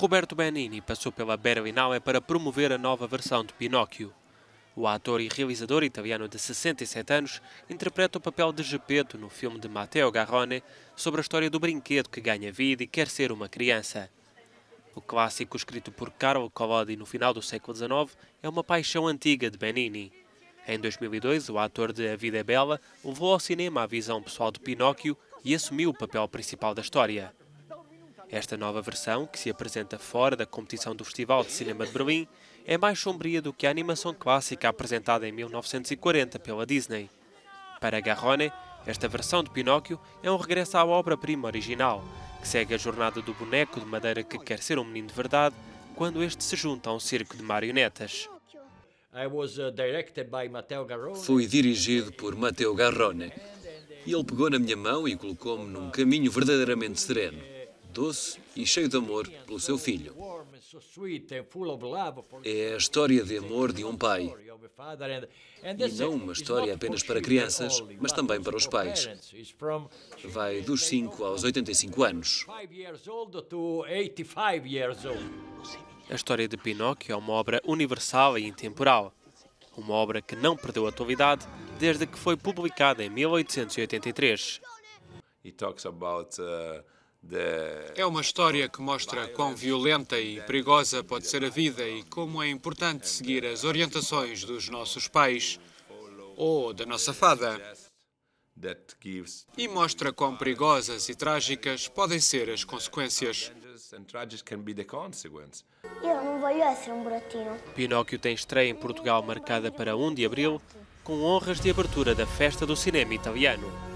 Roberto Benini passou pela Berlinale é para promover a nova versão de Pinóquio. O ator e realizador italiano de 67 anos interpreta o papel de Geppetto no filme de Matteo Garrone sobre a história do brinquedo que ganha vida e quer ser uma criança. O clássico escrito por Carlo Collodi no final do século XIX é uma paixão antiga de Benini. Em 2002, o ator de A Vida é Bela levou ao cinema a visão pessoal de Pinóquio e assumiu o papel principal da história. Esta nova versão, que se apresenta fora da competição do Festival de Cinema de Berlim, é mais sombria do que a animação clássica apresentada em 1940 pela Disney. Para Garrone, esta versão de Pinóquio é um regresso à obra-prima original, que segue a jornada do boneco de madeira que quer ser um menino de verdade quando este se junta a um circo de marionetas. Uh, Fui dirigido por Matteo Garrone e ele pegou na minha mão e colocou-me num caminho verdadeiramente sereno doce e cheio de amor pelo seu filho. É a história de amor de um pai. E não uma história apenas para crianças, mas também para os pais. Vai dos 5 aos 85 anos. A história de Pinóquio é uma obra universal e intemporal. Uma obra que não perdeu atualidade desde que foi publicada em 1883. He talks about uh... É uma história que mostra quão violenta e perigosa pode ser a vida e como é importante seguir as orientações dos nossos pais ou da nossa fada. E mostra quão perigosas e trágicas podem ser as consequências. Eu não vou ser um buratinho. Pinóquio tem estreia em Portugal marcada para 1 de abril, com honras de abertura da Festa do Cinema Italiano.